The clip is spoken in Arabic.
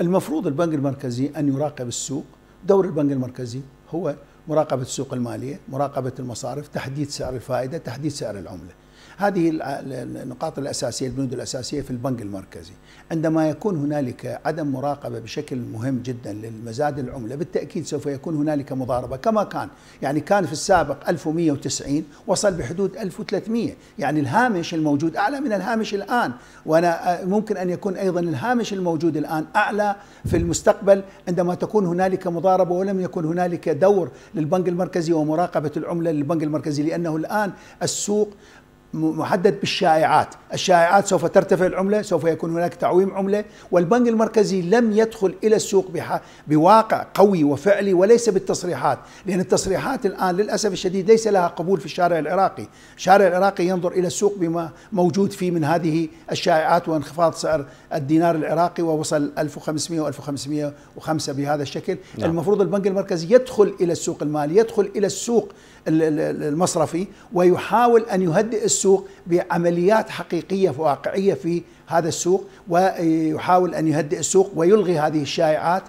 المفروض البنك المركزي أن يراقب السوق دور البنك المركزي هو مراقبة السوق المالية مراقبة المصارف تحديد سعر الفائدة تحديد سعر العملة هذه النقاط الأساسية البنود الأساسية في البنك المركزي عندما يكون هنالك عدم مراقبة بشكل مهم جدا للمزاد العملة بالتأكيد سوف يكون هنالك مضاربة كما كان يعني كان في السابق 1190 وصل بحدود 1300 يعني الهامش الموجود أعلى من الهامش الآن وأنا آه، ممكن أن يكون أيضا الهامش الموجود الآن أعلى في المستقبل عندما تكون هنالك مضاربة ولم يكن هنالك دور للبنك المركزي ومراقبة العملة للبنك المركزي لأنه الآن السوق محدد بالشائعات الشائعات سوف ترتفع العملة سوف يكون هناك تعويم عملة والبنك المركزي لم يدخل إلى السوق بواقع قوي وفعلي وليس بالتصريحات لأن التصريحات الآن للأسف الشديد ليس لها قبول في الشارع العراقي الشارع العراقي ينظر إلى السوق بما موجود فيه من هذه الشائعات وانخفاض سعر الدينار العراقي ووصل 1500 و 1505 بهذا الشكل نعم. المفروض البنك المركزي يدخل إلى السوق المالي يدخل إلى السوق المصرفي ويحاول أن يهدئ السوق بعمليات حقيقية واقعية في هذا السوق ويحاول أن يهدئ السوق ويلغي هذه الشائعات